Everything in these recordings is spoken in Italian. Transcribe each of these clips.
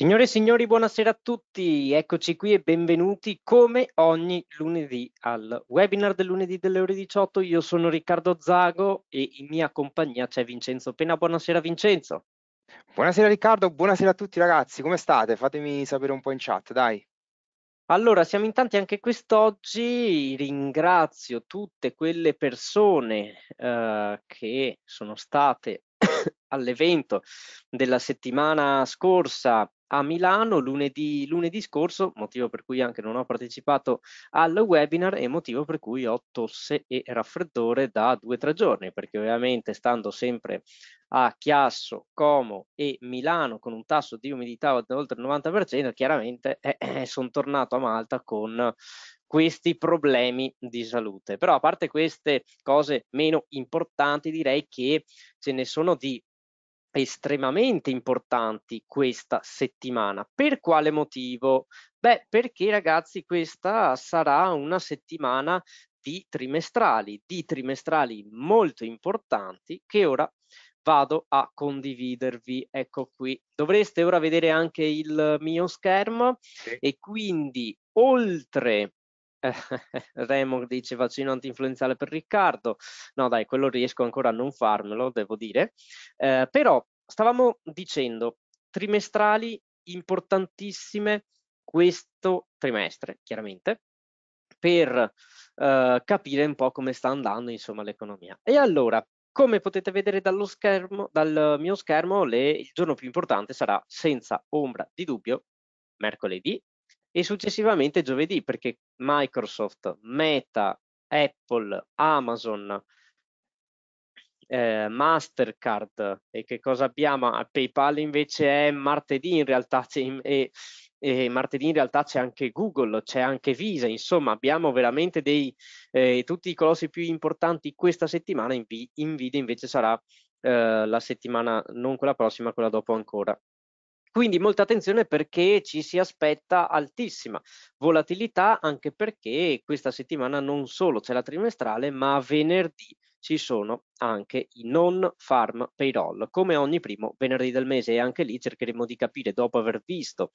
Signore e signori, buonasera a tutti, eccoci qui e benvenuti come ogni lunedì al webinar del lunedì delle ore 18. Io sono Riccardo Zago e in mia compagnia c'è Vincenzo Pena. Buonasera Vincenzo. Buonasera Riccardo, buonasera a tutti ragazzi, come state? Fatemi sapere un po' in chat, dai. Allora, siamo in tanti anche quest'oggi, ringrazio tutte quelle persone eh, che sono state all'evento della settimana scorsa a Milano lunedì, lunedì, scorso, motivo per cui anche non ho partecipato al webinar e motivo per cui ho tosse e raffreddore da due o tre giorni, perché ovviamente stando sempre a Chiasso, Como e Milano con un tasso di umidità oltre il 90%, chiaramente eh, eh, sono tornato a Malta con questi problemi di salute. Però a parte queste cose meno importanti, direi che ce ne sono di estremamente importanti questa settimana. Per quale motivo? Beh, perché ragazzi questa sarà una settimana di trimestrali, di trimestrali molto importanti che ora vado a condividervi. Ecco qui. Dovreste ora vedere anche il mio schermo sì. e quindi oltre eh, Remor dice vaccino anti antinfluenzale per Riccardo. No, dai, quello riesco ancora a non farmelo, devo dire. Eh, però stavamo dicendo trimestrali importantissime questo trimestre, chiaramente, per eh, capire un po' come sta andando insomma l'economia. E allora, come potete vedere dallo schermo, dal mio schermo, le, il giorno più importante sarà senza ombra di dubbio mercoledì e successivamente giovedì perché Microsoft, Meta, Apple, Amazon, eh, Mastercard e che cosa abbiamo? Ah, PayPal invece è martedì in realtà e, e martedì in realtà c'è anche Google, c'è anche Visa, insomma abbiamo veramente dei, eh, tutti i colossi più importanti questa settimana, in, in Nvidia invece sarà eh, la settimana, non quella prossima, quella dopo ancora. Quindi molta attenzione perché ci si aspetta altissima volatilità anche perché questa settimana non solo c'è la trimestrale ma venerdì ci sono anche i non farm payroll come ogni primo venerdì del mese e anche lì cercheremo di capire dopo aver visto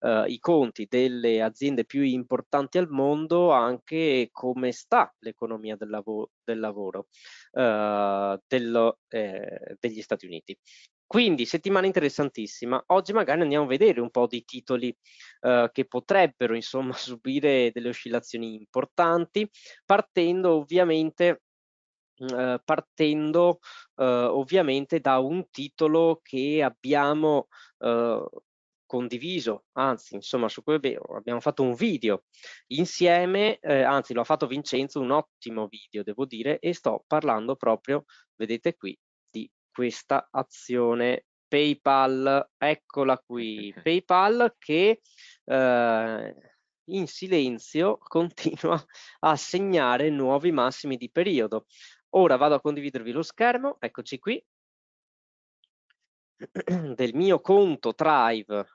eh, i conti delle aziende più importanti al mondo anche come sta l'economia del, lav del, lavoro eh, dello, eh, degli Stati Uniti quindi, settimana interessantissima. Oggi magari andiamo a vedere un po' di titoli eh, che potrebbero, insomma, subire delle oscillazioni importanti, partendo ovviamente Uh, partendo uh, ovviamente da un titolo che abbiamo uh, condiviso, anzi insomma su cui abbiamo fatto un video insieme, eh, anzi lo ha fatto Vincenzo, un ottimo video devo dire e sto parlando proprio, vedete qui, questa azione PayPal, eccola qui, PayPal che eh, in silenzio continua a segnare nuovi massimi di periodo. Ora vado a condividervi lo schermo, eccoci qui, del mio conto Drive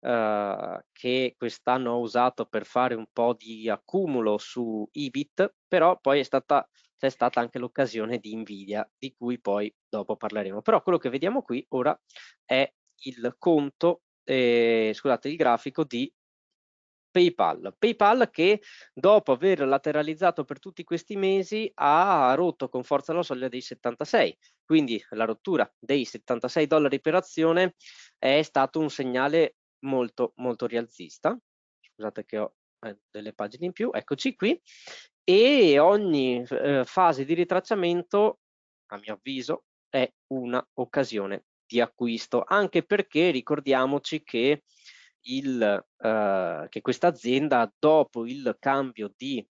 eh, che quest'anno ho usato per fare un po' di accumulo su Ibit, però poi è stata c'è stata anche l'occasione di Nvidia, di cui poi dopo parleremo. Però quello che vediamo qui ora è il conto, eh, scusate, il grafico di PayPal. PayPal che dopo aver lateralizzato per tutti questi mesi ha rotto con forza la soglia dei 76, quindi la rottura dei 76 dollari per azione è stato un segnale molto molto rialzista. Scusate che ho eh, delle pagine in più, eccoci qui, e ogni eh, fase di ritracciamento, a mio avviso, è un'occasione di acquisto, anche perché ricordiamoci che, il, eh, che questa azienda dopo il cambio di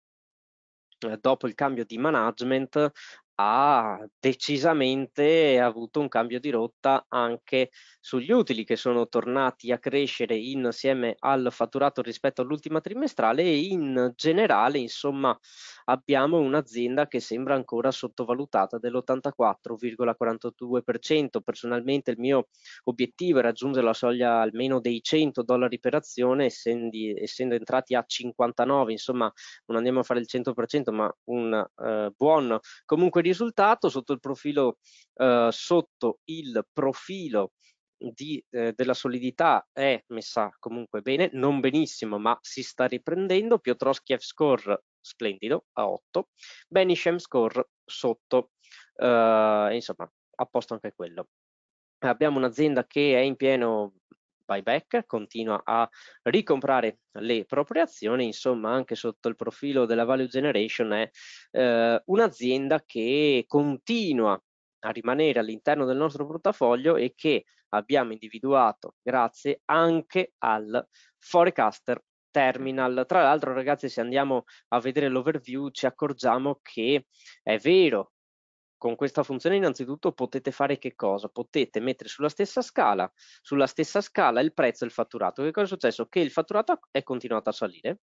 eh, dopo il cambio di management ha decisamente avuto un cambio di rotta anche sugli utili che sono tornati a crescere insieme al fatturato rispetto all'ultima trimestrale e in generale insomma abbiamo un'azienda che sembra ancora sottovalutata dell'84,42% personalmente il mio obiettivo è raggiungere la soglia almeno dei 100 dollari per azione essendi, essendo entrati a 59 insomma non andiamo a fare il 100% ma un eh, buon comunque risultato sotto il profilo, eh, sotto il profilo di, eh, della solidità è messa comunque bene, non benissimo, ma si sta riprendendo. Piotrowski F-score splendido a 8, M score sotto, eh, insomma, a posto anche quello. Abbiamo un'azienda che è in pieno buyback, continua a ricomprare le proprie azioni, insomma anche sotto il profilo della value generation è eh, un'azienda che continua a rimanere all'interno del nostro portafoglio e che abbiamo individuato grazie anche al forecaster terminal. Tra l'altro, ragazzi, se andiamo a vedere l'overview ci accorgiamo che è vero con questa funzione innanzitutto potete fare che cosa? Potete mettere sulla stessa scala, sulla stessa scala il prezzo e il fatturato. Che cosa è successo? Che il fatturato è continuato a salire,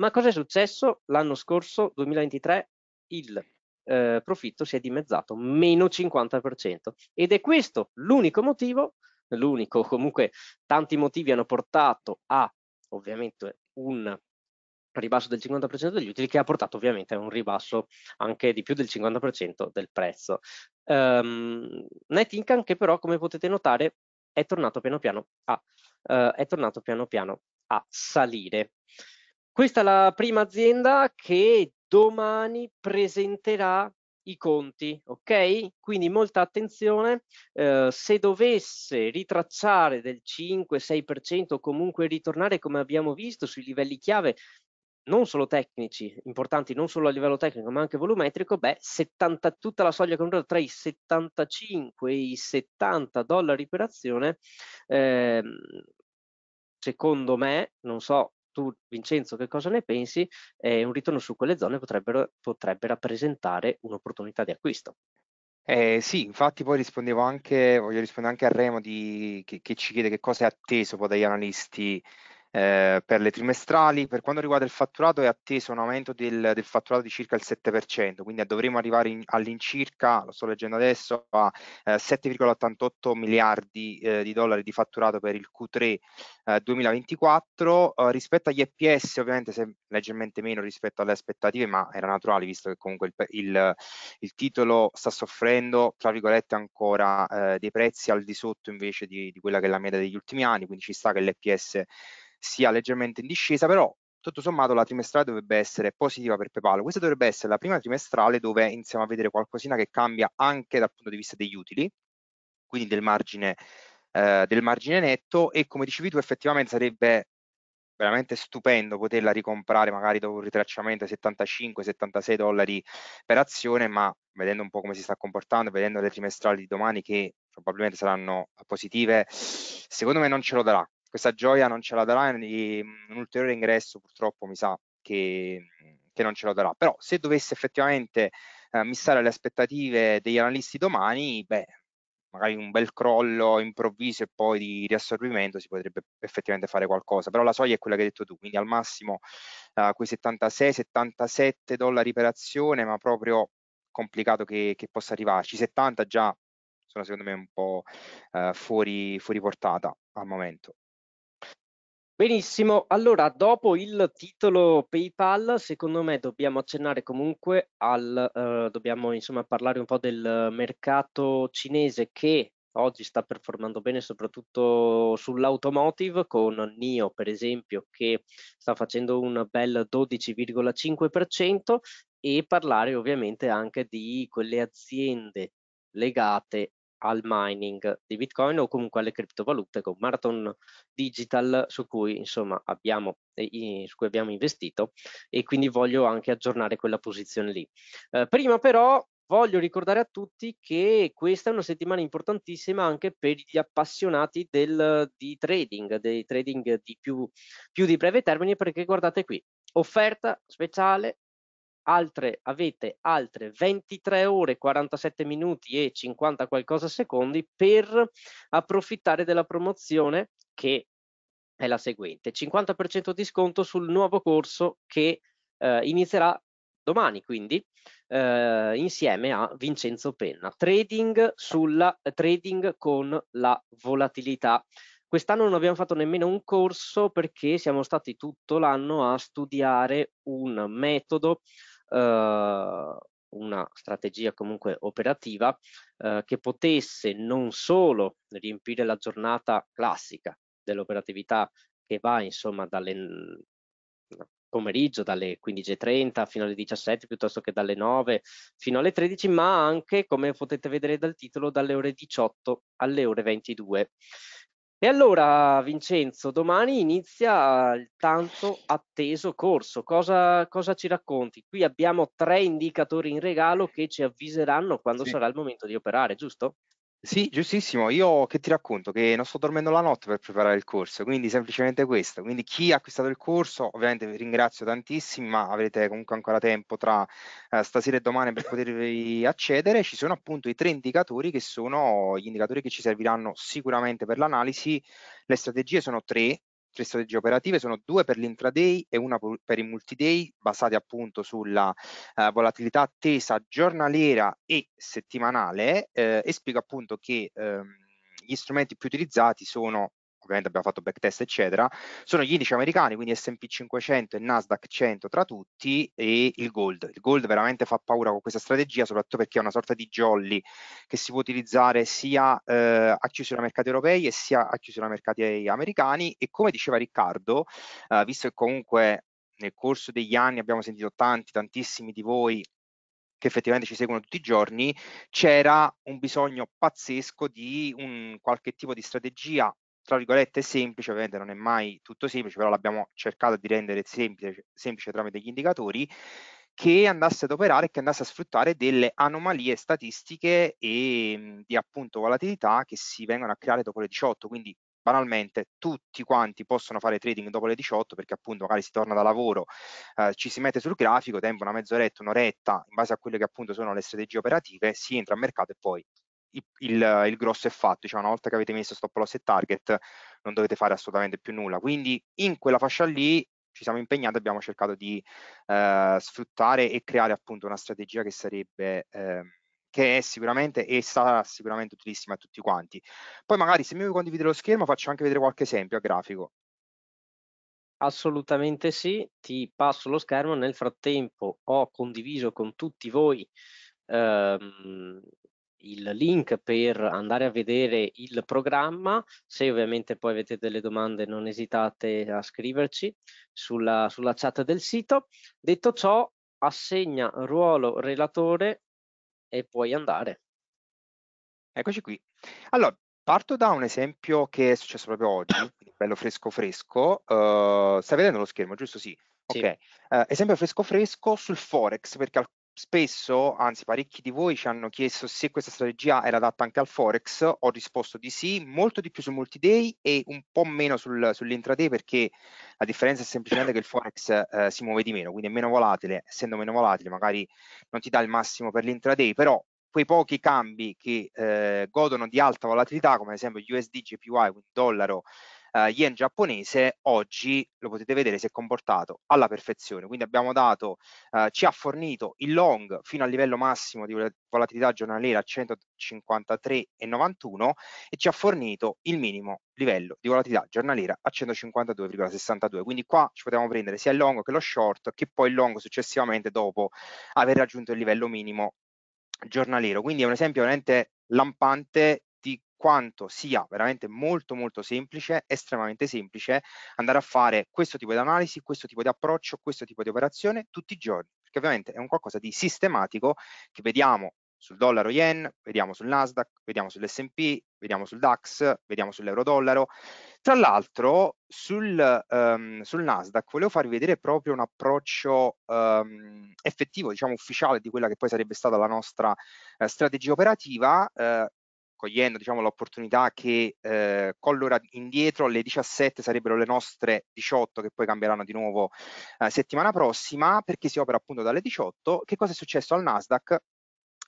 ma cosa è successo? L'anno scorso, 2023, il eh, profitto si è dimezzato, meno 50%. Ed è questo l'unico motivo, l'unico comunque tanti motivi hanno portato a ovviamente un ribasso del 50% degli utili che ha portato ovviamente a un ribasso anche di più del 50% del prezzo. Um, ehm, net income che però come potete notare è tornato piano piano a, uh, è tornato piano piano a salire. Questa è la prima azienda che domani presenterà i conti, ok? Quindi molta attenzione, eh, se dovesse ritracciare del 5-6% o comunque ritornare come abbiamo visto sui livelli chiave non solo tecnici, importanti non solo a livello tecnico ma anche volumetrico, beh, 70, tutta la soglia compresa tra i 75 e i 70 dollari per azione, eh, secondo me, non so tu Vincenzo che cosa ne pensi, eh, un ritorno su quelle zone potrebbe rappresentare un'opportunità di acquisto. Eh, sì, infatti poi rispondevo anche, voglio rispondere anche a Remo di, che, che, ci chiede che cosa è atteso poi dagli analisti eh, per le trimestrali. Per quanto riguarda il fatturato è atteso un aumento del, del fatturato di circa il 7%, quindi dovremo arrivare all'incirca, lo sto leggendo adesso, a eh, 7,88 miliardi eh, di dollari di fatturato per il Q3 2024. Eh, eh, rispetto agli EPS ovviamente se, leggermente meno rispetto alle aspettative, ma era naturale visto che comunque il, il, il titolo sta soffrendo, tra virgolette, ancora eh, dei prezzi al di sotto invece di, di quella che è la media degli ultimi anni, quindi ci sta che l'EPS sia leggermente in discesa, però tutto sommato la trimestrale dovrebbe essere positiva per PayPal. Questa dovrebbe essere la prima trimestrale dove iniziamo a vedere qualcosina che cambia anche dal punto di vista degli utili, quindi del margine, eh, del margine netto e come dicevi tu effettivamente sarebbe veramente stupendo poterla ricomprare magari dopo un ritracciamento a 75-76 dollari per azione, ma vedendo un po' come si sta comportando, vedendo le trimestrali di domani che probabilmente saranno positive, secondo me non ce lo darà questa gioia non ce la darà e un ulteriore ingresso purtroppo mi sa che, che non ce la darà. Però se dovesse effettivamente eh, missare le aspettative degli analisti domani, beh, magari un bel crollo improvviso e poi di riassorbimento si potrebbe effettivamente fare qualcosa, però la soglia è quella che hai detto tu, quindi al massimo uh, quei 76-77 dollari per azione, ma proprio complicato che, che, possa arrivarci, 70 già sono secondo me un po' uh, fuori, fuori portata al momento. Benissimo, allora dopo il titolo PayPal, secondo me dobbiamo accennare comunque al, eh, dobbiamo insomma parlare un po' del mercato cinese che oggi sta performando bene soprattutto sull'automotive con NIO per esempio che sta facendo un bel 12,5% e parlare ovviamente anche di quelle aziende legate al mining di Bitcoin o comunque alle criptovalute con Marathon Digital su cui insomma abbiamo, su cui abbiamo investito e quindi voglio anche aggiornare quella posizione lì. Eh, prima però voglio ricordare a tutti che questa è una settimana importantissima anche per gli appassionati del, di trading, dei trading di più, più di breve termine perché guardate qui, offerta speciale altre, avete altre 23 ore 47 minuti e 50 qualcosa secondi per approfittare della promozione che è la seguente 50% di sconto sul nuovo corso che eh, inizierà domani quindi eh, insieme a Vincenzo Penna trading sulla trading con la volatilità Quest'anno non abbiamo fatto nemmeno un corso perché siamo stati tutto l'anno a studiare un metodo Uhm, una strategia comunque operativa eh, che potesse non solo riempire la giornata classica dell'operatività che va insomma dalle mhmm, pomeriggio dalle 15.30 fino alle 17 piuttosto che dalle 9 fino alle 13 ma anche come potete vedere dal titolo dalle ore 18 alle ore 22 e allora, Vincenzo, domani inizia il tanto atteso corso. Cosa, cosa ci racconti? Qui abbiamo tre indicatori in regalo che ci avviseranno quando Sì. sarà il momento di operare, giusto? Sì, giustissimo. Io che ti racconto? Che non sto dormendo la notte per preparare il corso, quindi semplicemente questo. Quindi chi ha acquistato il corso, ovviamente vi ringrazio tantissimo, ma avrete comunque ancora tempo tra eh, stasera e domani per potervi accedere. Ci sono appunto i tre indicatori che sono gli indicatori che ci serviranno sicuramente per l'analisi. Le strategie sono tre, tre strategie operative, sono due per l'intraday e una per i multiday, basate appunto sulla eh, volatilità attesa giornaliera e settimanale eh, e spiego appunto che ehm, gli strumenti più utilizzati sono ovviamente abbiamo fatto backtest eccetera, sono gli indici americani, quindi S&P 500 e Nasdaq 100 tra tutti e il gold. Il gold veramente fa paura con questa strategia, soprattutto perché è una sorta di jolly che si può utilizzare sia eh, a chiusura mercati europei e sia a chiusura mercati americani e come diceva Riccardo, eh, visto che comunque nel corso degli anni abbiamo sentito tanti, tantissimi di voi che effettivamente ci seguono tutti i giorni, c'era un bisogno pazzesco di un qualche tipo di strategia tra virgolette semplice, ovviamente non è mai tutto semplice, però l'abbiamo cercato di rendere semplice, semplice tramite gli indicatori, che andasse ad operare e che andasse a sfruttare delle anomalie statistiche e mm, di appunto volatilità che si vengono a creare dopo le 18, quindi banalmente tutti quanti possono fare trading dopo le 18 perché appunto magari si torna da lavoro, eh, ci si mette sul grafico, tempo una mezz'oretta, un'oretta, in base a quelle che appunto sono le strategie operative, si entra a mercato e poi il, il, grosso è fatto, cioè una volta che avete messo stop loss e target non dovete fare assolutamente più nulla, quindi in quella fascia lì ci siamo impegnati, abbiamo cercato di eh, sfruttare e creare appunto una strategia che sarebbe eh, che è sicuramente e sarà sicuramente utilissima a tutti quanti. Poi magari se mi vuoi condividere lo schermo faccio anche vedere qualche esempio a grafico. Assolutamente sì, ti passo lo schermo, nel frattempo ho condiviso con tutti voi ehm, il link per andare a vedere il programma. Se ovviamente poi avete delle domande non esitate a scriverci sulla, sulla chat del sito. Detto ciò, assegna ruolo relatore e puoi andare. Eccoci qui. Allora, parto da un esempio che è successo proprio oggi, bello fresco fresco. Uh, stai vedendo lo schermo, giusto? Sì. Ok, sì. Uh, eh, esempio fresco fresco sul Forex, perché spesso, anzi parecchi di voi ci hanno chiesto se questa strategia era adatta anche al Forex, ho risposto di sì, molto di più sul multiday e un po' meno sul, sull'intraday perché la differenza è semplicemente che il Forex eh, si muove di meno, quindi è meno volatile, essendo meno volatile magari non ti dà il massimo per l'intraday, però quei pochi cambi che eh, godono di alta volatilità, come ad esempio USD, GPY, quindi dollaro, eh, yen giapponese oggi lo potete vedere si è comportato alla perfezione quindi abbiamo dato eh, ci ha fornito il long fino al livello massimo di volatilità giornaliera a 153,91 e ci ha fornito il minimo livello di volatilità giornaliera a 152,62 quindi qua ci potevamo prendere sia il long che lo short che poi il long successivamente dopo aver raggiunto il livello minimo giornaliero quindi è un esempio veramente lampante di quanto sia veramente molto molto semplice, estremamente semplice andare a fare questo tipo di analisi, questo tipo di approccio, questo tipo di operazione tutti i giorni, perché ovviamente è un qualcosa di sistematico che vediamo sul dollaro yen, vediamo sul Nasdaq, vediamo sull'S&P, vediamo sul DAX, vediamo sull'euro dollaro. Tra l'altro sul, um, sul, Nasdaq volevo farvi vedere proprio un approccio um, effettivo, diciamo ufficiale di quella che poi sarebbe stata la nostra uh, strategia operativa uh, cogliendo diciamo, l'opportunità che eh, con l'ora indietro le 17 sarebbero le nostre 18 che poi cambieranno di nuovo eh, settimana prossima perché si opera appunto dalle 18 che cosa è successo al Nasdaq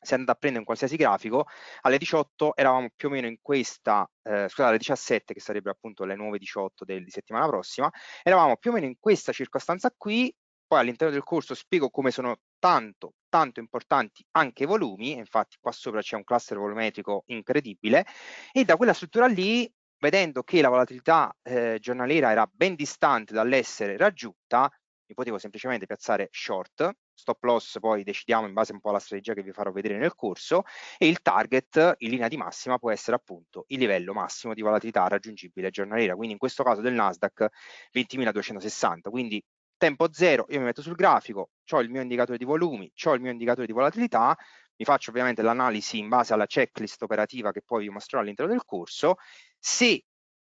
se andate a prendere un qualsiasi grafico, alle 18 eravamo più o meno in questa, eh, scusate, alle 17 che sarebbero appunto le nuove 18 del, di settimana prossima, eravamo più o meno in questa circostanza qui, poi all'interno del corso spiego come sono tanto tanto importanti anche i volumi, infatti qua sopra c'è un cluster volumetrico incredibile, e da quella struttura lì, vedendo che la volatilità eh, giornaliera era ben distante dall'essere raggiunta, mi potevo semplicemente piazzare short, stop loss poi decidiamo in base un po' alla strategia che vi farò vedere nel corso e il target in linea di massima può essere appunto il livello massimo di volatilità raggiungibile giornaliera, quindi in questo caso del Nasdaq 20.260, quindi tempo zero, io mi metto sul grafico, ho il mio indicatore di volumi, ho il mio indicatore di volatilità, mi faccio ovviamente l'analisi in base alla checklist operativa che poi vi mostrerò all'interno del corso, se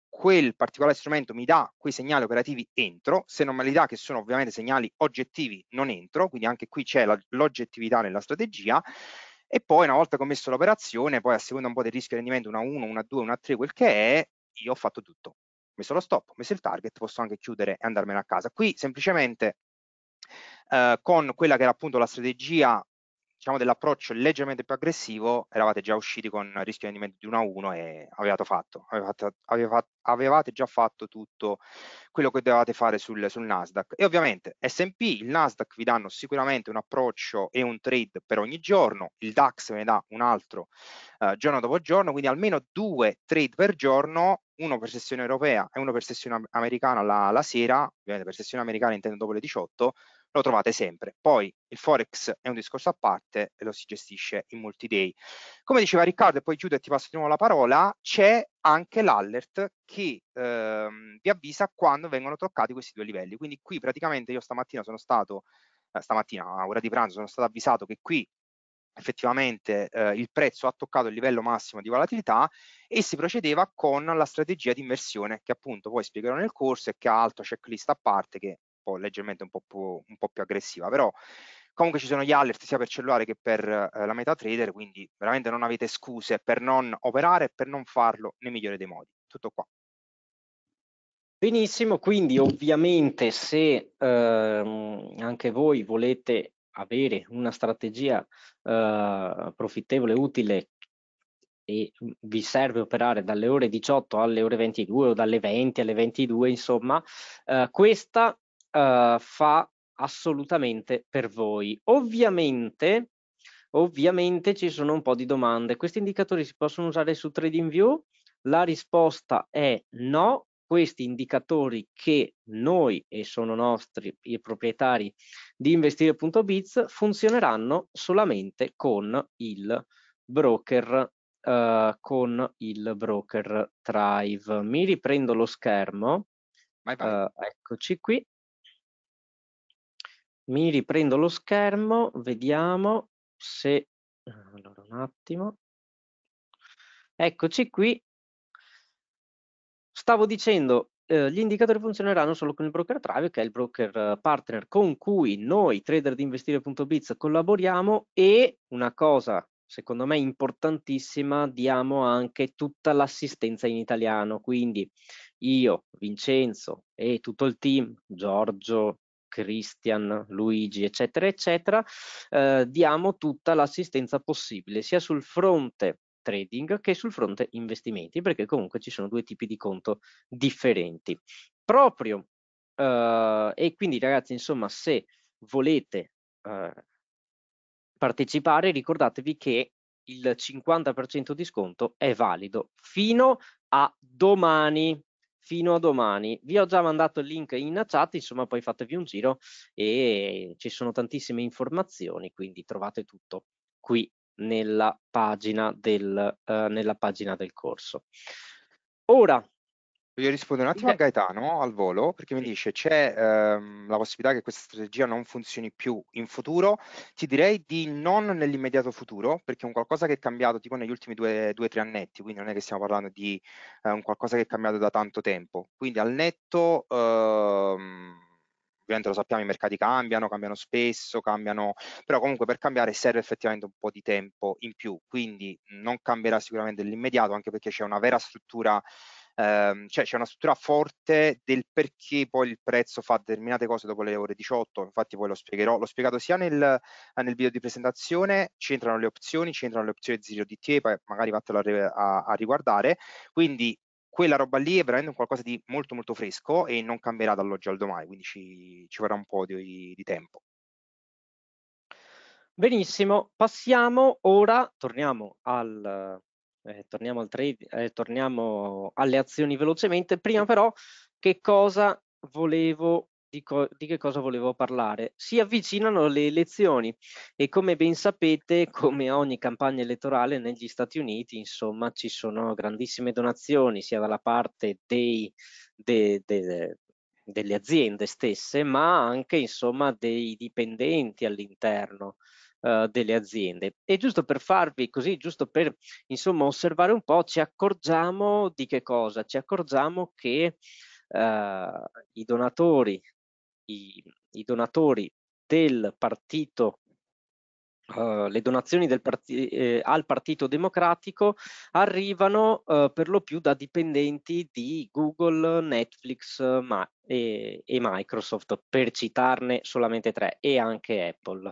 quel particolare strumento mi dà quei segnali operativi entro, se non me li dà che sono ovviamente segnali oggettivi non entro, quindi anche qui c'è l'oggettività nella strategia, e poi una volta che ho messo l'operazione, poi a seconda un po' del rischio di rendimento, una 1, una 2, una 3, quel che è, io ho fatto tutto messo lo stop, ho messo il target, posso anche chiudere e andarmene a casa. Qui semplicemente eh, con quella che era appunto la strategia diciamo, dell'approccio leggermente più aggressivo eravate già usciti con rischio di rendimento di 1 a 1 e avevate, fatto, avevate, avevate, avevate già fatto tutto quello che dovevate fare sul, sul Nasdaq. E ovviamente S&P, il Nasdaq vi danno sicuramente un approccio e un trade per ogni giorno, il DAX ve ne dà un altro eh, giorno dopo giorno, quindi almeno due trade per giorno uno per sessione europea e uno per sessione americana la, la sera, ovviamente per sessione americana intendo dopo le 18, lo trovate sempre. Poi il Forex è un discorso a parte e lo si gestisce in molti day. Come diceva Riccardo, e poi chiudo e ti passo di nuovo la parola, c'è anche l'allert che ehm, vi avvisa quando vengono toccati questi due livelli. Quindi qui praticamente io stamattina sono stato, eh, stamattina a ora di pranzo, sono stato avvisato che qui effettivamente eh, il prezzo ha toccato il livello massimo di volatilità e si procedeva con la strategia di immersione che appunto poi spiegherò nel corso e che ha altro checklist a parte che po', leggermente un po, po', un po' più aggressiva, però comunque ci sono gli alert sia per cellulare che per eh, la MetaTrader, quindi veramente non avete scuse per non operare, per non farlo nel migliore dei modi. Tutto qua. Benissimo, quindi ovviamente se ehm, anche voi volete avere una strategia eh, profittevole, utile e vi serve operare dalle ore 18 alle ore 22 o dalle 20 alle 22 insomma eh, questa eh, fa assolutamente per voi. Ovviamente, ovviamente ci sono un po' di domande. Questi indicatori si possono usare su TradingView? La risposta è no. Questi indicatori che noi e sono nostri i proprietari di investire.biz funzioneranno solamente con il broker uh, con il broker Drive. Mi riprendo lo schermo. Vai, vai. Uh, eccoci qui mi riprendo lo schermo, vediamo se... Allora, un attimo. Eccoci qui. Stavo dicendo, eh, gli indicatori funzioneranno solo con il broker Travio, che è il broker eh, partner con cui noi, trader di investire.biz, collaboriamo e una cosa secondo me importantissima, diamo anche tutta l'assistenza in italiano, quindi io, Vincenzo e tutto il team, Giorgio, Christian, Luigi, eccetera, eccetera, eh, diamo tutta l'assistenza possibile, sia sul fronte trading che sul fronte investimenti, perché comunque ci sono due tipi di conto differenti. Proprio, eh, e quindi ragazzi, insomma, se volete eh, partecipare, ricordatevi che il 50% di sconto è valido fino a domani fino a domani. Vi ho già mandato il link in chat, insomma poi fatevi un giro e ci sono tantissime informazioni, quindi trovate tutto qui nella pagina del, eh, nella pagina del corso. Ora Voglio rispondere un attimo a Gaetano al volo perché mi dice c'è ehm, la possibilità che questa strategia non funzioni più in futuro. Ti direi di non nell'immediato futuro perché è un qualcosa che è cambiato tipo negli ultimi due o tre annetti, quindi non è che stiamo parlando di eh, un qualcosa che è cambiato da tanto tempo. Quindi al netto... Ehm, ovviamente lo sappiamo, i mercati cambiano, cambiano spesso, cambiano, però comunque per cambiare serve effettivamente un po' di tempo in più, quindi non cambierà sicuramente nell'immediato, anche perché c'è una vera struttura ehm, cioè c'è una struttura forte del perché poi il prezzo fa determinate cose dopo le ore 18, infatti poi lo spiegherò, l'ho spiegato sia nel, nel video di presentazione, c'entrano le opzioni, c'entrano le opzioni di DT, poi magari vattelo a, a, a riguardare, quindi quella roba lì è veramente qualcosa di molto molto fresco e non cambierà dall'oggi al domani, quindi ci, ci vorrà un po' di, di tempo. Benissimo, passiamo ora, torniamo al eh, torniamo, al trade, eh, torniamo alle azioni velocemente, prima però che cosa volevo di, co di, che cosa volevo parlare. Si avvicinano le elezioni e come ben sapete, come ogni campagna elettorale negli Stati Uniti, insomma, ci sono grandissime donazioni sia dalla parte dei, de, de, delle aziende stesse, ma anche insomma dei dipendenti all'interno eh, delle aziende. E giusto per farvi così, giusto per insomma osservare un po', ci accorgiamo di che cosa? Ci accorgiamo che eh, i donatori, i, i donatori del partito Uh, le donazioni parti eh, al Partito Democratico arrivano uh, per lo più da dipendenti di Google, Netflix e, e, Microsoft, per citarne solamente tre, e anche Apple.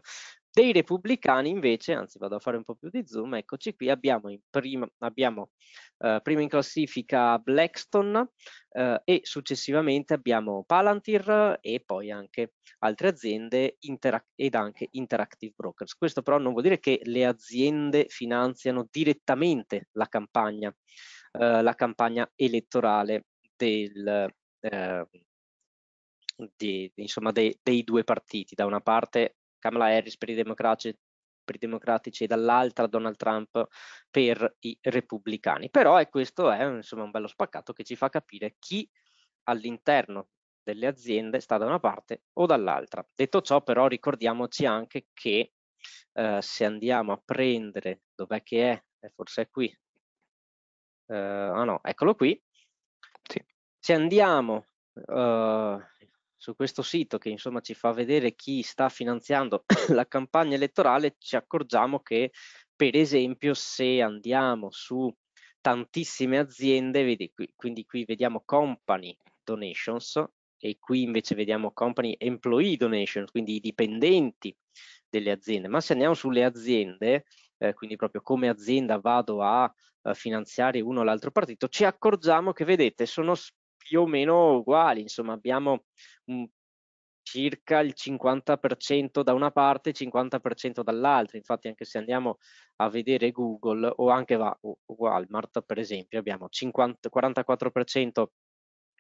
Dei repubblicani invece, anzi vado a fare un po' più di zoom, eccoci qui, abbiamo, in prima, abbiamo eh, prima in classifica Blackstone eh, e successivamente abbiamo Palantir e poi anche altre aziende ed anche Interactive Brokers. Questo però non vuol dire che le aziende finanziano direttamente la campagna, eh, la campagna elettorale del, eh, di, insomma, dei, dei due partiti. Da una parte Kamala Harris per i democratici, per i democratici e dall'altra Donald Trump per i repubblicani. Però è, questo è insomma, un bello spaccato che ci fa capire chi all'interno delle aziende sta da una parte o dall'altra. Detto ciò però ricordiamoci anche che eh, se andiamo a prendere dov'è che è, eh, forse è qui, eh, ah no, eccolo qui, sì. se andiamo Uh, su questo sito che insomma ci fa vedere chi sta finanziando la campagna elettorale, ci accorgiamo che per esempio se andiamo su tantissime aziende, vedi, qui, quindi qui vediamo company donations e qui invece vediamo company employee donations, quindi i dipendenti delle aziende, ma se andiamo sulle aziende, eh, quindi proprio come azienda vado a, a eh, finanziare uno o l'altro partito, ci accorgiamo che vedete sono più o meno uguali, insomma abbiamo un, mhmm, circa il 50% da una parte e 50% dall'altra, infatti anche se andiamo a vedere Google o anche va, o, Walmart per esempio abbiamo 50, 44%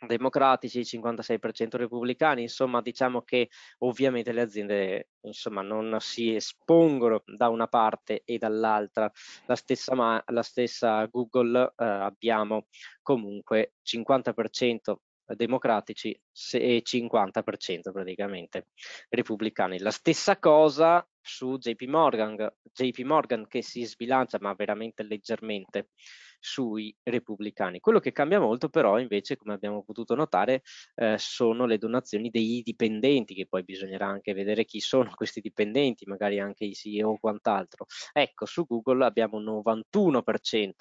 democratici, 56% repubblicani, insomma diciamo che ovviamente le aziende insomma, non si espongono da una parte e dall'altra, la stessa, la stessa Google eh, abbiamo comunque 50% democratici e 50% praticamente repubblicani. La stessa cosa su JP Morgan, JP Morgan che si sbilancia ma veramente leggermente sui repubblicani. Quello che cambia molto però invece, come abbiamo potuto notare, eh, sono le donazioni dei dipendenti, che poi bisognerà anche vedere chi sono questi dipendenti, magari anche i CEO o quant'altro. Ecco, su Google abbiamo un 91%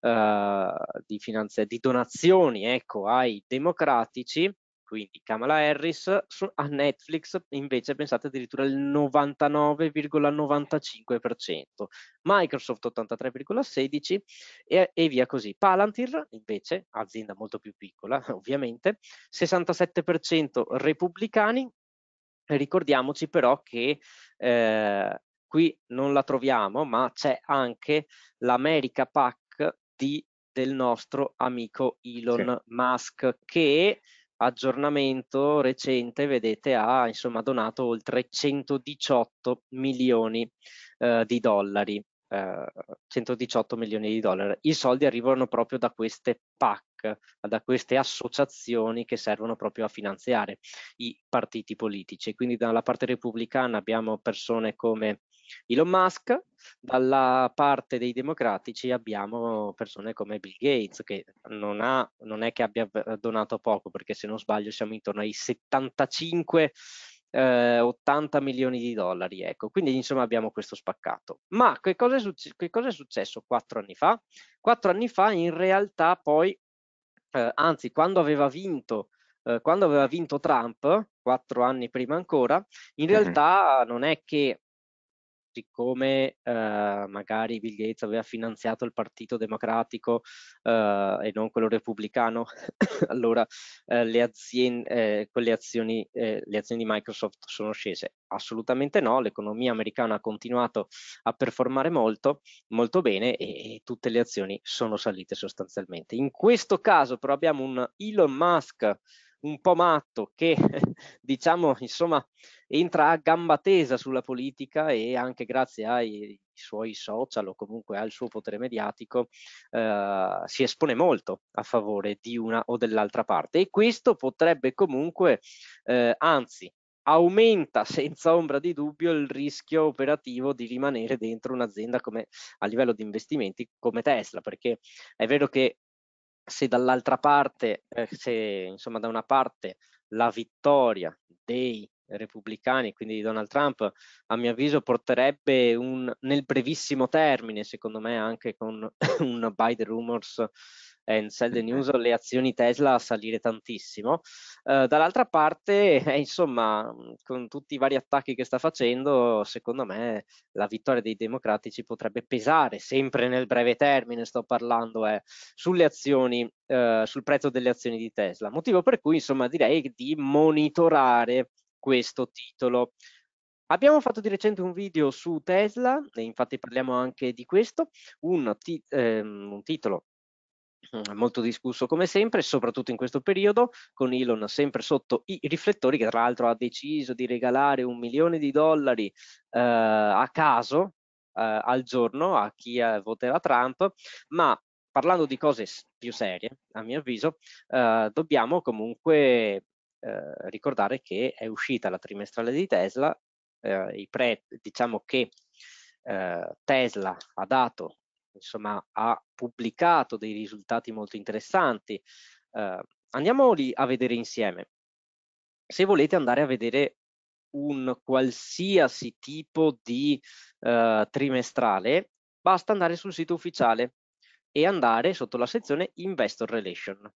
eh, di, finanze, di donazioni ecco, ai democratici quindi Kamala Harris, su, a Netflix invece pensate addirittura il 99,95%, Microsoft 83,16% e, e, via così. Palantir invece, azienda molto più piccola ovviamente, 67% repubblicani, ricordiamoci però che eh, qui non la troviamo ma c'è anche l'America PAC di del nostro amico Elon sì. Musk che aggiornamento recente, vedete, ha insomma, donato oltre 118 milioni eh, di dollari. Eh, 118 milioni di dollari. I soldi arrivano proprio da queste PAC, da queste associazioni che servono proprio a finanziare i partiti politici. Quindi dalla parte repubblicana abbiamo persone come Elon Musk, dalla parte dei democratici abbiamo persone come Bill Gates che non, ha, non è che abbia donato poco perché se non sbaglio siamo intorno ai 75 eh, 80 milioni di dollari ecco quindi insomma abbiamo questo spaccato ma che cosa, è che cosa è successo quattro anni fa quattro anni fa in realtà poi eh, anzi quando aveva vinto eh, quando aveva vinto Trump quattro anni prima ancora in realtà non è che siccome eh, magari Bill Gates aveva finanziato il partito democratico eh, e non quello repubblicano, allora eh, le, aziende, eh, quelle azioni, eh, le azioni di Microsoft sono scese. Assolutamente no, l'economia americana ha continuato a performare molto, molto bene e, e tutte le azioni sono salite sostanzialmente. In questo caso però abbiamo un Elon Musk un po' matto che diciamo insomma entra a gamba tesa sulla politica e anche grazie ai suoi social o comunque al suo potere mediatico eh, si espone molto a favore di una o dell'altra parte e questo potrebbe comunque eh, anzi aumenta senza ombra di dubbio il rischio operativo di rimanere dentro un'azienda come a livello di investimenti come Tesla perché è vero che se dall'altra parte, eh, se insomma da una parte la vittoria dei repubblicani, quindi di Donald Trump, a mio avviso porterebbe un, nel brevissimo termine, secondo me anche con un Biden rumors and eh, sell the news le azioni Tesla a salire tantissimo. Uh, dall'altra parte, eh, insomma, con tutti i vari attacchi che sta facendo, secondo me la vittoria dei democratici potrebbe pesare, sempre nel breve termine sto parlando, eh, sulle azioni, uh, sul prezzo delle azioni di Tesla. Motivo per cui, insomma, direi di monitorare questo titolo. Abbiamo fatto di recente un video su Tesla, e infatti parliamo anche di questo, un, ti, ehm, un titolo Mm, molto discusso come sempre, soprattutto in questo periodo, con Elon sempre sotto i riflettori, che tra l'altro ha deciso di regalare un milione di dollari eh, a caso eh, al giorno a chi eh, voterà Trump, ma parlando di cose più serie, a mio avviso, eh, dobbiamo comunque eh, ricordare che è uscita la trimestrale di Tesla, eh, i pre, diciamo che Tesla ha dato insomma, ha pubblicato dei risultati molto interessanti. Eh, andiamoli a vedere insieme. Se volete andare a vedere un qualsiasi tipo di eh, trimestrale, basta andare sul sito ufficiale e andare sotto la sezione Investor Relation.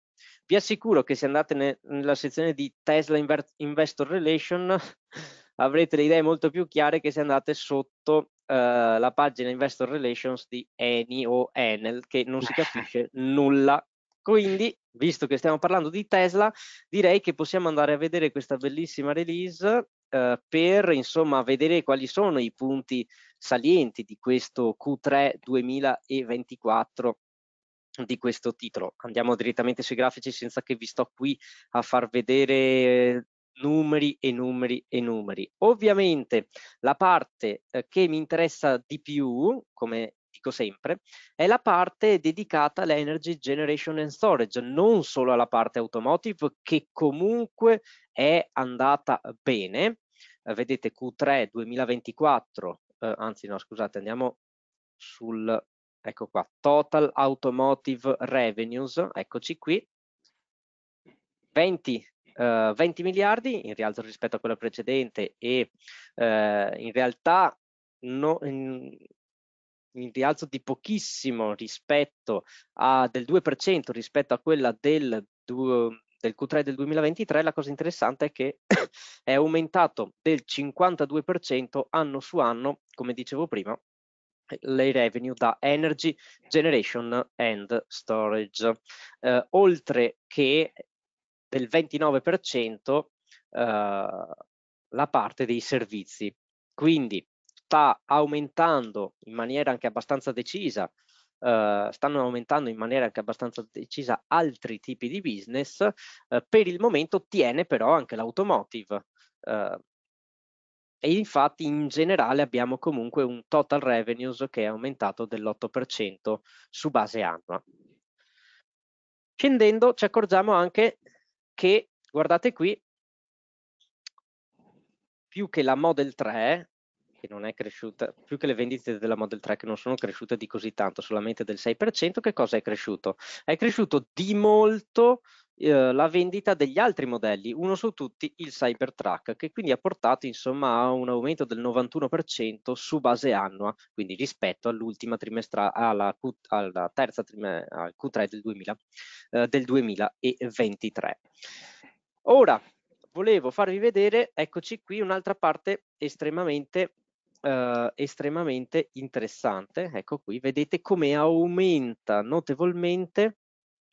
Vi assicuro che se andate ne, nella sezione di Tesla Inver Investor Relation avrete le idee molto più chiare che se andate sotto eh, la pagina Investor Relations di Eni o Enel che non si capisce nulla. Quindi, visto che stiamo parlando di Tesla, direi che possiamo andare a vedere questa bellissima release eh, per insomma vedere quali sono i punti salienti di questo Q3 2024 di questo titolo. Andiamo direttamente sui grafici senza che vi sto qui a far vedere numeri e numeri e numeri. Ovviamente la parte eh, che mi interessa di più, come dico sempre, è la parte dedicata all'energy generation and storage, non solo alla parte automotive che comunque è andata bene. Eh, vedete Q3 2024, eh, anzi no scusate andiamo sul, ecco qua, Total Automotive Revenues, eccoci qui, 20 eh, 20 miliardi in rialzo rispetto a quella precedente e eh, in realtà no, in, in rialzo di pochissimo rispetto a, del 2% rispetto a quella del, del Q3 del 2023, la cosa interessante è che è aumentato del 52% anno su anno, come dicevo prima, le revenue da energy generation and storage, eh, oltre che del 29% eh, la parte dei servizi. Quindi sta aumentando in maniera anche abbastanza decisa, eh, stanno aumentando in maniera anche abbastanza decisa altri tipi di business, eh, per il momento tiene però anche l'automotive. Eh, e infatti in generale abbiamo comunque un total revenues che è aumentato dell'8% su base annua. Scendendo ci accorgiamo anche che, guardate qui, più che la Model 3, che non è cresciuta, più che le vendite della Model 3 che non sono cresciute di così tanto, solamente del 6%, che cosa è cresciuto? È cresciuto di molto eh, la vendita degli altri modelli, uno su tutti il Cybertruck, che quindi ha portato insomma a un aumento del 91% su base annua, quindi rispetto all'ultima trimestrale, alla, Q, alla terza trimestre, al Q3 del, 2000, eh, del 2023. Ora, volevo farvi vedere, eccoci qui, un'altra parte estremamente eh, estremamente interessante. Ecco qui, vedete come aumenta notevolmente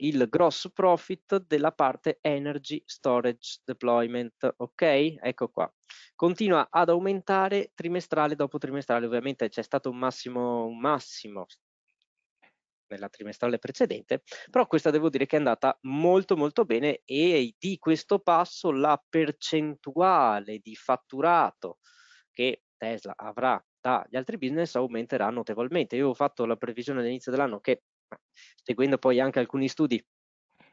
il gross profit della parte Energy Storage Deployment, ok? Ecco qua. Continua ad aumentare trimestrale dopo trimestrale, ovviamente c'è stato un massimo, un massimo nella trimestrale precedente, però questa devo dire che è andata molto molto bene e di questo passo la percentuale di fatturato che Tesla avrà dagli altri business aumenterà notevolmente. Io ho fatto la previsione all'inizio dell'anno che, seguendo poi anche alcuni studi,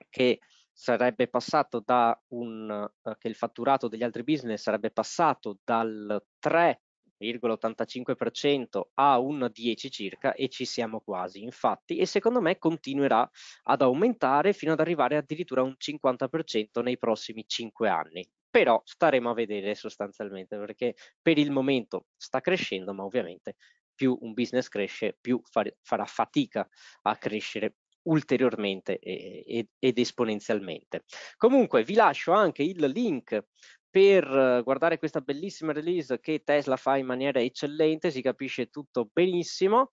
che sarebbe passato da un eh, che il fatturato degli altri business sarebbe passato dal 3,85% a un 10 circa e ci siamo quasi infatti e secondo me continuerà ad aumentare fino ad arrivare addirittura a un 50% nei prossimi 5 anni però staremo a vedere sostanzialmente perché per il momento sta crescendo, ma ovviamente più un business cresce, più far, farà fatica a crescere ulteriormente ed, ed esponenzialmente. Comunque vi lascio anche il link per eh, guardare questa bellissima release che Tesla fa in maniera eccellente, si capisce tutto benissimo.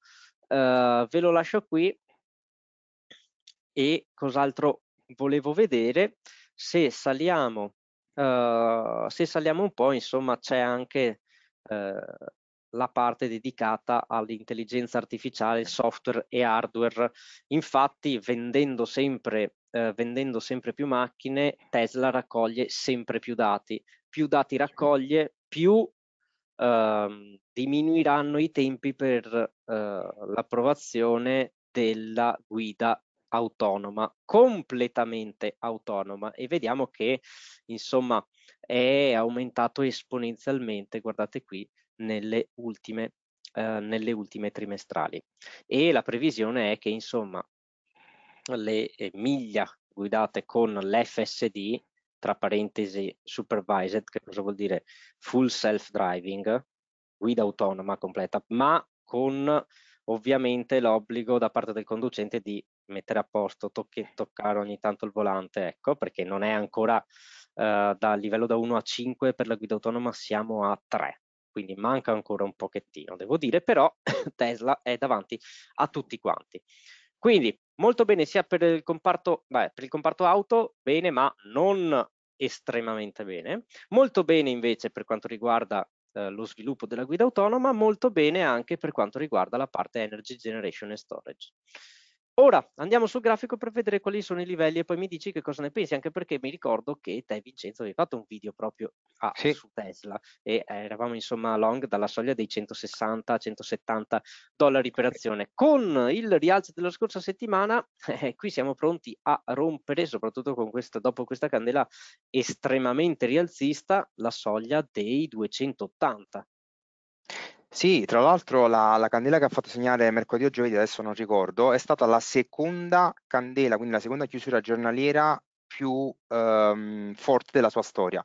Uh, ve lo lascio qui e cos'altro volevo vedere se saliamo Uh, se saliamo un po', insomma, c'è anche uh, la parte dedicata all'intelligenza artificiale, software e hardware. Infatti, vendendo sempre, uh, vendendo sempre più macchine, Tesla raccoglie sempre più dati. Più dati raccoglie, più uhm, diminuiranno i tempi per uhm, l'approvazione della guida autonoma, completamente autonoma e vediamo che insomma è aumentato esponenzialmente, guardate qui, nelle ultime, eh, nelle ultime trimestrali e la previsione è che insomma le eh, miglia guidate con l'FSD tra parentesi supervised, che cosa vuol dire full self driving, guida autonoma completa, ma con ovviamente l'obbligo da parte del conducente di mettere a posto, tocchi, toccare ogni tanto il volante, ecco, perché non è ancora eh, dal livello da 1 a 5 per la guida autonoma siamo a 3, quindi manca ancora un pochettino, devo dire, però Tesla è davanti a tutti quanti. Quindi molto bene sia per il comparto, beh, per il comparto auto, bene, ma non estremamente bene. Molto bene invece per quanto riguarda eh, lo sviluppo della guida autonoma, molto bene anche per quanto riguarda la parte energy generation e storage. Ora andiamo sul grafico per vedere quali sono i livelli e poi mi dici che cosa ne pensi, anche perché mi ricordo che te Vincenzo avevi fatto un video proprio a, ah, sì. su Tesla e eh, eravamo insomma long dalla soglia dei 160-170 dollari per azione. Con il rialzo della scorsa settimana eh, qui siamo pronti a rompere, soprattutto con questa, dopo questa candela estremamente rialzista, la soglia dei 280. Sì, tra l'altro la, la candela che ha fatto segnare mercoledì o giovedì, adesso non ricordo, è stata la seconda candela, quindi la seconda chiusura giornaliera più ehm, forte della sua storia.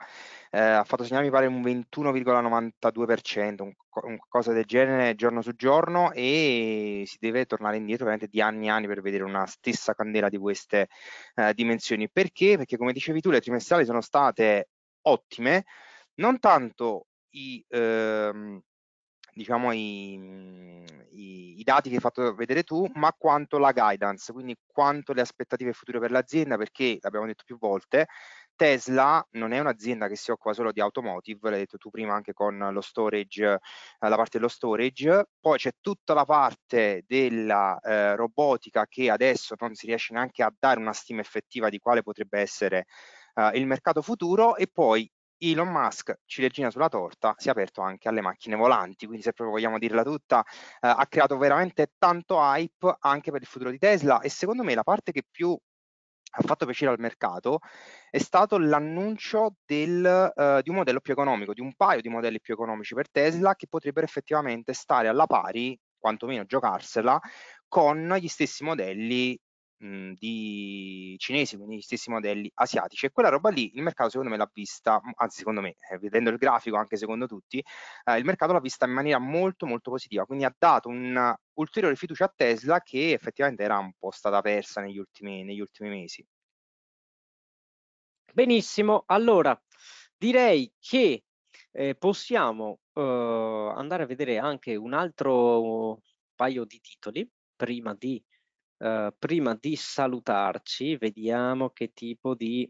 Eh, ha fatto segnare mi pare un 21,92%, un, un cosa del genere giorno su giorno e si deve tornare indietro veramente di anni e anni per vedere una stessa candela di queste eh, dimensioni. Perché? Perché come dicevi tu le trimestrali sono state ottime, non tanto i... Ehm, diciamo, i, mhmm, i, i, dati che hai fatto vedere tu, ma quanto la guidance, quindi quanto le aspettative future per l'azienda, perché l'abbiamo detto più volte, Tesla non è un'azienda che si occupa solo di automotive, l'hai detto tu prima anche con lo storage, eh, la parte dello storage, poi c'è tutta la parte della eh, robotica che adesso non si riesce neanche a dare una stima effettiva di quale potrebbe essere Uh, il mercato futuro e poi Elon Musk, ciliegina sulla torta, si è aperto anche alle macchine volanti, quindi se proprio vogliamo dirla tutta, eh, ha creato veramente tanto hype anche per il futuro di Tesla e secondo me la parte che più ha fatto piacere al mercato è stato l'annuncio del, eh, di un modello più economico, di un paio di modelli più economici per Tesla che potrebbero effettivamente stare alla pari, quantomeno giocarsela, con gli stessi modelli mh, mhmm, di cinesi, quindi gli stessi modelli asiatici. E quella roba lì il mercato secondo me l'ha vista, anzi secondo me, eh, vedendo il grafico anche secondo tutti, eh, il mercato l'ha vista in maniera molto molto positiva, quindi ha dato un'ulteriore fiducia a Tesla che effettivamente era un po' stata persa negli ultimi, negli ultimi mesi. Benissimo, allora direi che eh, possiamo eh, andare a vedere anche un altro paio di titoli prima di eh, prima di salutarci, vediamo che tipo di...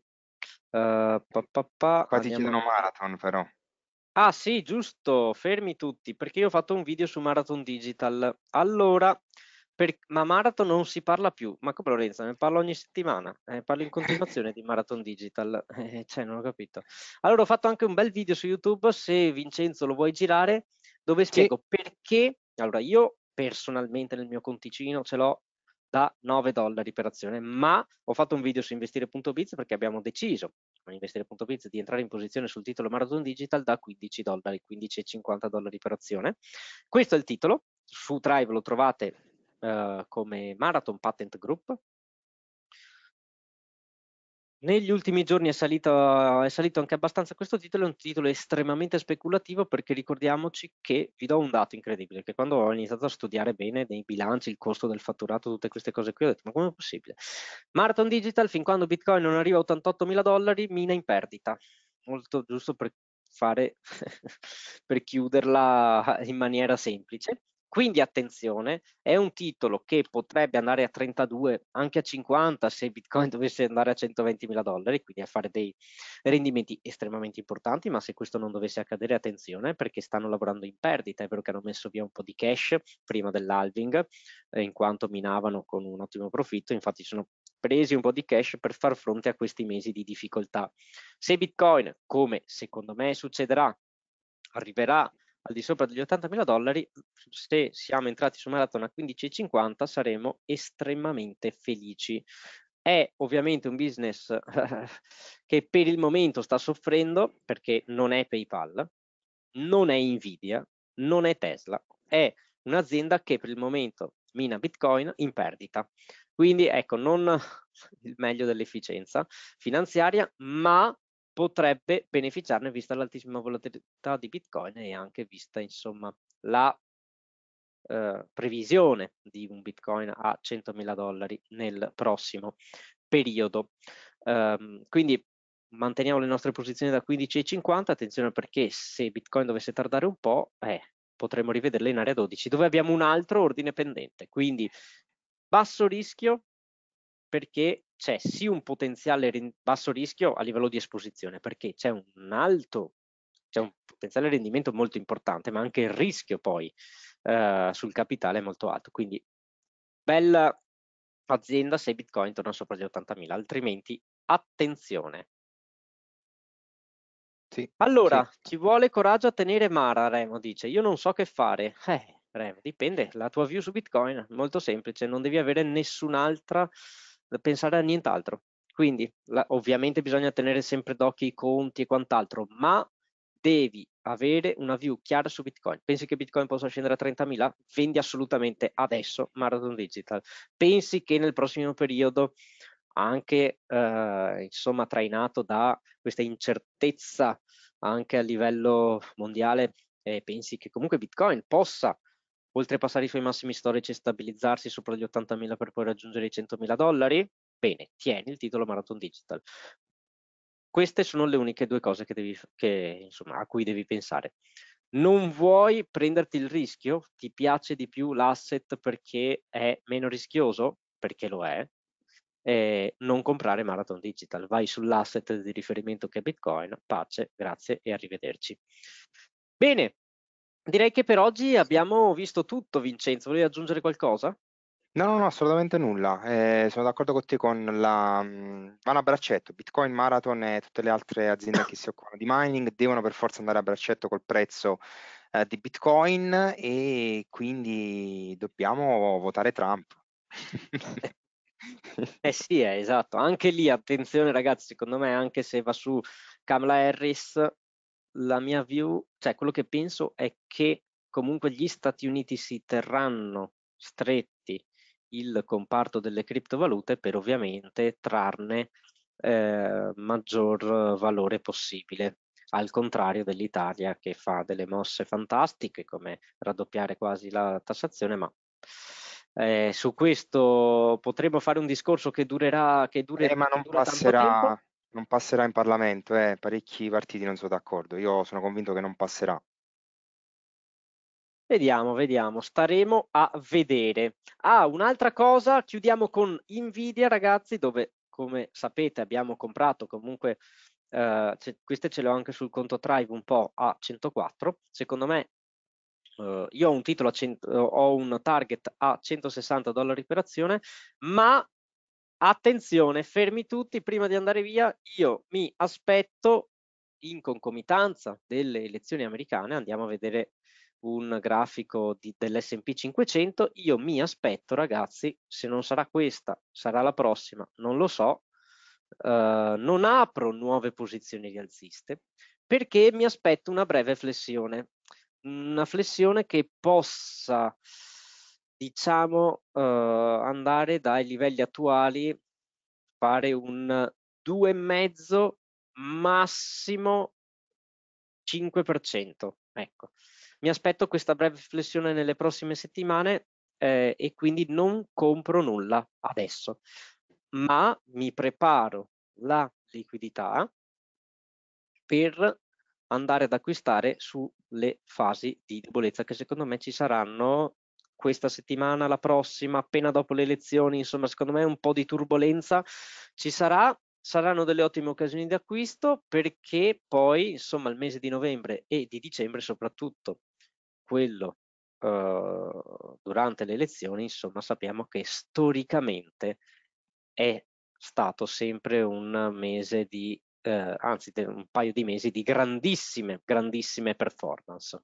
Eh, pa, pa, pa, Qua ti chiedono Marathon però. Ah sì, giusto, fermi tutti, perché io ho fatto un video su Marathon Digital. Allora, per... ma Marathon non si parla più, ma come Lorenzo, ne parlo ogni settimana, eh, parlo in continuazione di Marathon Digital, eh, cioè non ho capito. Allora ho fatto anche un bel video su YouTube, se Vincenzo lo vuoi girare, dove spiego sì. perché, allora io personalmente nel mio conticino ce l'ho da 9 dollari per azione, ma ho fatto un video su investire.biz perché abbiamo deciso con investire.biz di entrare in posizione sul titolo Marathon Digital da 15 dollari, 15,50 dollari per azione. Questo è il titolo, su Drive lo trovate uh, come Marathon Patent Group, negli ultimi giorni è salito, è salito, anche abbastanza questo titolo, è un titolo estremamente speculativo perché ricordiamoci che, vi do un dato incredibile, che quando ho iniziato a studiare bene nei bilanci, il costo del fatturato, tutte queste cose qui, ho detto ma come è possibile? Marathon Digital, fin quando Bitcoin non arriva a 88 mila dollari, mina in perdita. Molto giusto per fare, per chiuderla in maniera semplice. Quindi attenzione, è un titolo che potrebbe andare a 32, anche a 50 se Bitcoin dovesse andare a 120 mila dollari, quindi a fare dei rendimenti estremamente importanti, ma se questo non dovesse accadere attenzione perché stanno lavorando in perdita, è vero che hanno messo via un po' di cash prima dell'halving, eh, in quanto minavano con un ottimo profitto, infatti sono presi un po' di cash per far fronte a questi mesi di difficoltà. Se Bitcoin, come secondo me succederà, arriverà al di sopra degli 80.000 dollari, se siamo entrati su Marathon a 15,50 saremo estremamente felici. È ovviamente un business che per il momento sta soffrendo perché non è PayPal, non è Nvidia, non è Tesla, è un'azienda che per il momento mina Bitcoin in perdita. Quindi ecco, non il meglio dell'efficienza finanziaria, ma potrebbe beneficiarne vista l'altissima volatilità di Bitcoin e anche vista insomma la eh, previsione di un Bitcoin a 100.000 dollari nel prossimo periodo. Um, quindi manteniamo le nostre posizioni da 15,50, attenzione perché se Bitcoin dovesse tardare un po', eh, potremmo rivederle in area 12, dove abbiamo un altro ordine pendente. Quindi basso rischio perché c'è sì un potenziale basso rischio a livello di esposizione, perché c'è un alto, c'è un potenziale rendimento molto importante, ma anche il rischio poi eh, sul capitale è molto alto. Quindi bella azienda se Bitcoin torna sopra gli 80.000, altrimenti attenzione. Sì, allora, sì. ci vuole coraggio a tenere Mara, Remo dice, io non so che fare. Eh, Remo, dipende, la tua view su Bitcoin, molto semplice, non devi avere nessun'altra pensare a nient'altro. Quindi la, ovviamente bisogna tenere sempre d'occhio i conti e quant'altro, ma devi avere una view chiara su Bitcoin. Pensi che Bitcoin possa scendere a 30.000? Vendi assolutamente adesso Marathon Digital. Pensi che nel prossimo periodo, anche eh, insomma trainato da questa incertezza anche a livello mondiale, eh, pensi che comunque Bitcoin possa oltrepassare i suoi massimi storici e stabilizzarsi sopra gli 80.000 per poi raggiungere i 100.000 dollari, bene, tieni il titolo Marathon Digital. Queste sono le uniche due cose che devi, che, insomma, a cui devi pensare. Non vuoi prenderti il rischio? Ti piace di più l'asset perché è meno rischioso? Perché lo è. Eh, non comprare Marathon Digital, vai sull'asset di riferimento che è Bitcoin, pace, grazie e arrivederci. Bene, Direi che per oggi abbiamo visto tutto, Vincenzo. Volevi aggiungere qualcosa? No, no, no, assolutamente nulla. Eh, sono d'accordo con te con la vanno mm, a braccetto. Bitcoin Marathon e tutte le altre aziende che si occupano di mining devono per forza andare a braccetto col prezzo eh, di Bitcoin e quindi dobbiamo votare Trump. eh, eh sì, eh, esatto. Anche lì, attenzione ragazzi, secondo me anche se va su Kamala Harris la mia view, cioè quello che penso è che comunque gli Stati Uniti si terranno stretti il comparto delle criptovalute per ovviamente trarne eh, maggior valore possibile, al contrario dell'Italia che fa delle mosse fantastiche come raddoppiare quasi la tassazione, ma eh, su questo potremmo fare un discorso che durerà, che durerà, eh, ma non passerà. Non passerà in Parlamento, eh, parecchi partiti non sono d'accordo, io sono convinto che non passerà. Vediamo, vediamo, staremo a vedere. Ah, un'altra cosa, chiudiamo con Nvidia ragazzi, dove come sapete abbiamo comprato comunque, eh, ce, queste ce le ho anche sul conto Drive un po' a 104, secondo me eh, io ho un titolo, a 100, ho un target a 160 dollari per azione, ma attenzione, fermi tutti, prima di andare via io mi aspetto in concomitanza delle elezioni americane, andiamo a vedere un grafico dell'S&P 500, io mi aspetto ragazzi, se non sarà questa, sarà la prossima, non lo so, eh, non apro nuove posizioni rialziste perché mi aspetto una breve flessione, una flessione che possa diciamo eh, andare dai livelli attuali, fare un due e mezzo massimo 5%. Ecco, mi aspetto questa breve flessione nelle prossime settimane eh, e quindi non compro nulla adesso, ma mi preparo la liquidità per andare ad acquistare sulle fasi di debolezza che secondo me ci saranno questa settimana, la prossima, appena dopo le elezioni, insomma secondo me un po' di turbolenza ci sarà, saranno delle ottime occasioni di acquisto perché poi insomma il mese di novembre e di dicembre soprattutto quello uh, durante le elezioni insomma sappiamo che storicamente è stato sempre un mese di uh, anzi un paio di mesi di grandissime grandissime performance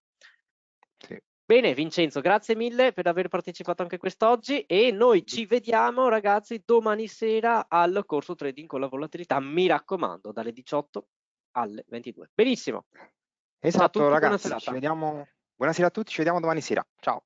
sì. Bene, Vincenzo, grazie mille per aver partecipato anche quest'oggi e noi ci vediamo ragazzi domani sera al corso trading con la volatilità, mi raccomando, dalle 18 alle 22. Benissimo. Esatto, ragazzi, ci vediamo. Buonasera a tutti, ci vediamo domani sera. Ciao.